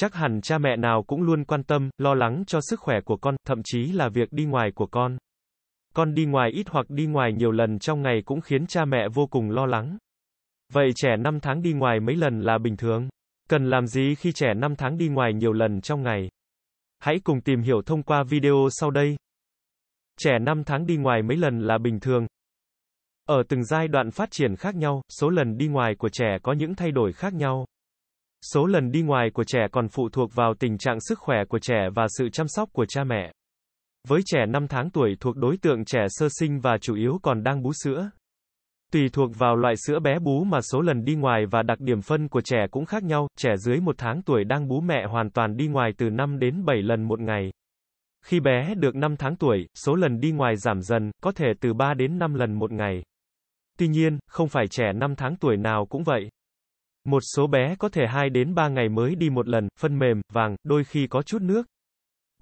Chắc hẳn cha mẹ nào cũng luôn quan tâm, lo lắng cho sức khỏe của con, thậm chí là việc đi ngoài của con. Con đi ngoài ít hoặc đi ngoài nhiều lần trong ngày cũng khiến cha mẹ vô cùng lo lắng. Vậy trẻ 5 tháng đi ngoài mấy lần là bình thường? Cần làm gì khi trẻ 5 tháng đi ngoài nhiều lần trong ngày? Hãy cùng tìm hiểu thông qua video sau đây. Trẻ 5 tháng đi ngoài mấy lần là bình thường, ở từng giai đoạn phát triển khác nhau, số lần đi ngoài của trẻ có những thay đổi khác nhau. Số lần đi ngoài của trẻ còn phụ thuộc vào tình trạng sức khỏe của trẻ và sự chăm sóc của cha mẹ. Với trẻ 5 tháng tuổi thuộc đối tượng trẻ sơ sinh và chủ yếu còn đang bú sữa. Tùy thuộc vào loại sữa bé bú mà số lần đi ngoài và đặc điểm phân của trẻ cũng khác nhau, trẻ dưới 1 tháng tuổi đang bú mẹ hoàn toàn đi ngoài từ 5 đến 7 lần một ngày. Khi bé được 5 tháng tuổi, số lần đi ngoài giảm dần, có thể từ 3 đến 5 lần một ngày. Tuy nhiên, không phải trẻ 5 tháng tuổi nào cũng vậy. Một số bé có thể 2 đến 3 ngày mới đi một lần, phân mềm, vàng, đôi khi có chút nước.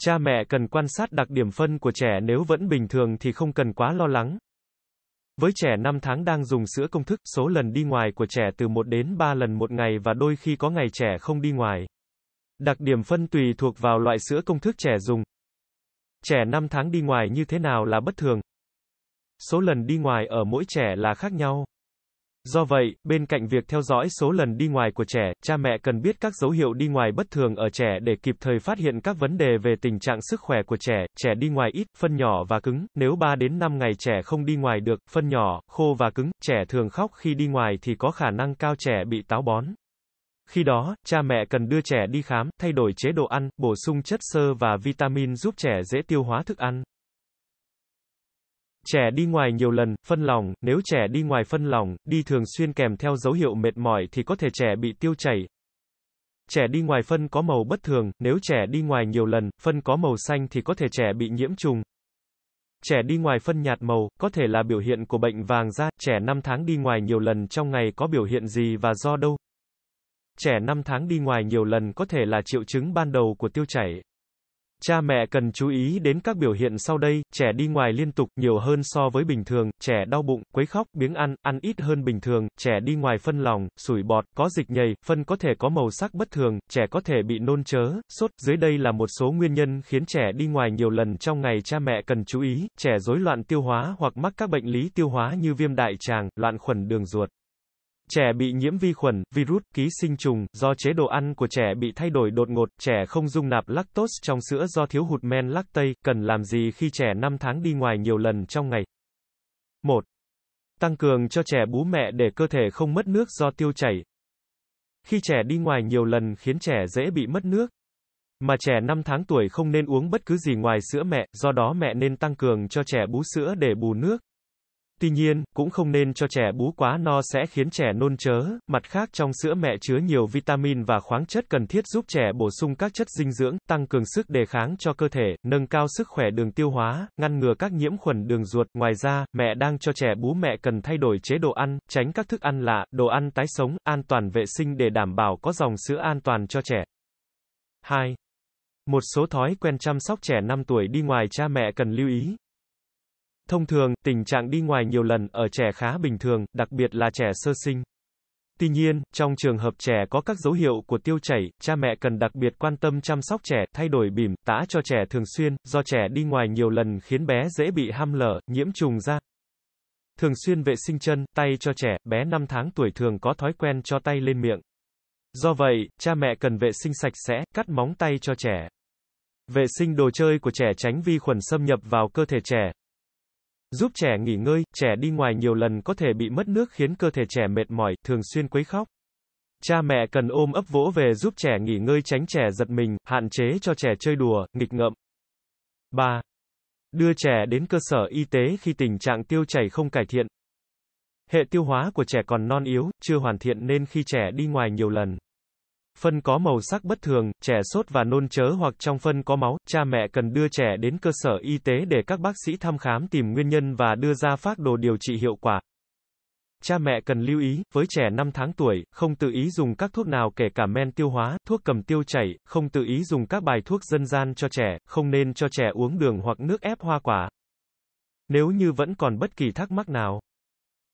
Cha mẹ cần quan sát đặc điểm phân của trẻ nếu vẫn bình thường thì không cần quá lo lắng. Với trẻ 5 tháng đang dùng sữa công thức, số lần đi ngoài của trẻ từ 1 đến 3 lần một ngày và đôi khi có ngày trẻ không đi ngoài. Đặc điểm phân tùy thuộc vào loại sữa công thức trẻ dùng. Trẻ 5 tháng đi ngoài như thế nào là bất thường, số lần đi ngoài ở mỗi trẻ là khác nhau. Do vậy, bên cạnh việc theo dõi số lần đi ngoài của trẻ, cha mẹ cần biết các dấu hiệu đi ngoài bất thường ở trẻ để kịp thời phát hiện các vấn đề về tình trạng sức khỏe của trẻ. Trẻ đi ngoài ít, phân nhỏ và cứng, nếu 3 đến 5 ngày trẻ không đi ngoài được, phân nhỏ, khô và cứng, trẻ thường khóc khi đi ngoài thì có khả năng cao trẻ bị táo bón. Khi đó, cha mẹ cần đưa trẻ đi khám, thay đổi chế độ ăn, bổ sung chất xơ và vitamin giúp trẻ dễ tiêu hóa thức ăn. Trẻ đi ngoài nhiều lần, phân lòng, nếu trẻ đi ngoài phân lòng, đi thường xuyên kèm theo dấu hiệu mệt mỏi thì có thể trẻ bị tiêu chảy. Trẻ đi ngoài phân có màu bất thường, nếu trẻ đi ngoài nhiều lần, phân có màu xanh thì có thể trẻ bị nhiễm trùng. Trẻ đi ngoài phân nhạt màu, có thể là biểu hiện của bệnh vàng da, trẻ 5 tháng đi ngoài nhiều lần trong ngày có biểu hiện gì và do đâu. Trẻ 5 tháng đi ngoài nhiều lần có thể là triệu chứng ban đầu của tiêu chảy. Cha mẹ cần chú ý đến các biểu hiện sau đây, trẻ đi ngoài liên tục nhiều hơn so với bình thường, trẻ đau bụng, quấy khóc, biếng ăn, ăn ít hơn bình thường, trẻ đi ngoài phân lòng, sủi bọt, có dịch nhầy, phân có thể có màu sắc bất thường, trẻ có thể bị nôn chớ, sốt. Dưới đây là một số nguyên nhân khiến trẻ đi ngoài nhiều lần trong ngày cha mẹ cần chú ý, trẻ rối loạn tiêu hóa hoặc mắc các bệnh lý tiêu hóa như viêm đại tràng, loạn khuẩn đường ruột. Trẻ bị nhiễm vi khuẩn, virus, ký sinh trùng, do chế độ ăn của trẻ bị thay đổi đột ngột, trẻ không dung nạp lactose trong sữa do thiếu hụt men lactase, cần làm gì khi trẻ 5 tháng đi ngoài nhiều lần trong ngày? 1. Tăng cường cho trẻ bú mẹ để cơ thể không mất nước do tiêu chảy. Khi trẻ đi ngoài nhiều lần khiến trẻ dễ bị mất nước. Mà trẻ 5 tháng tuổi không nên uống bất cứ gì ngoài sữa mẹ, do đó mẹ nên tăng cường cho trẻ bú sữa để bù nước. Tuy nhiên, cũng không nên cho trẻ bú quá no sẽ khiến trẻ nôn chớ. Mặt khác trong sữa mẹ chứa nhiều vitamin và khoáng chất cần thiết giúp trẻ bổ sung các chất dinh dưỡng, tăng cường sức đề kháng cho cơ thể, nâng cao sức khỏe đường tiêu hóa, ngăn ngừa các nhiễm khuẩn đường ruột. Ngoài ra, mẹ đang cho trẻ bú mẹ cần thay đổi chế độ ăn, tránh các thức ăn lạ, đồ ăn tái sống, an toàn vệ sinh để đảm bảo có dòng sữa an toàn cho trẻ. 2. Một số thói quen chăm sóc trẻ 5 tuổi đi ngoài cha mẹ cần lưu ý. Thông thường, tình trạng đi ngoài nhiều lần ở trẻ khá bình thường, đặc biệt là trẻ sơ sinh. Tuy nhiên, trong trường hợp trẻ có các dấu hiệu của tiêu chảy, cha mẹ cần đặc biệt quan tâm chăm sóc trẻ, thay đổi bỉm, tã cho trẻ thường xuyên, do trẻ đi ngoài nhiều lần khiến bé dễ bị ham lở, nhiễm trùng da. Thường xuyên vệ sinh chân, tay cho trẻ, bé 5 tháng tuổi thường có thói quen cho tay lên miệng. Do vậy, cha mẹ cần vệ sinh sạch sẽ, cắt móng tay cho trẻ. Vệ sinh đồ chơi của trẻ tránh vi khuẩn xâm nhập vào cơ thể trẻ. Giúp trẻ nghỉ ngơi, trẻ đi ngoài nhiều lần có thể bị mất nước khiến cơ thể trẻ mệt mỏi, thường xuyên quấy khóc. Cha mẹ cần ôm ấp vỗ về giúp trẻ nghỉ ngơi tránh trẻ giật mình, hạn chế cho trẻ chơi đùa, nghịch ngợm. 3. Đưa trẻ đến cơ sở y tế khi tình trạng tiêu chảy không cải thiện. Hệ tiêu hóa của trẻ còn non yếu, chưa hoàn thiện nên khi trẻ đi ngoài nhiều lần, Phân có màu sắc bất thường, trẻ sốt và nôn chớ hoặc trong phân có máu, cha mẹ cần đưa trẻ đến cơ sở y tế để các bác sĩ thăm khám tìm nguyên nhân và đưa ra phác đồ điều trị hiệu quả. Cha mẹ cần lưu ý, với trẻ 5 tháng tuổi, không tự ý dùng các thuốc nào kể cả men tiêu hóa, thuốc cầm tiêu chảy, không tự ý dùng các bài thuốc dân gian cho trẻ, không nên cho trẻ uống đường hoặc nước ép hoa quả. Nếu như vẫn còn bất kỳ thắc mắc nào,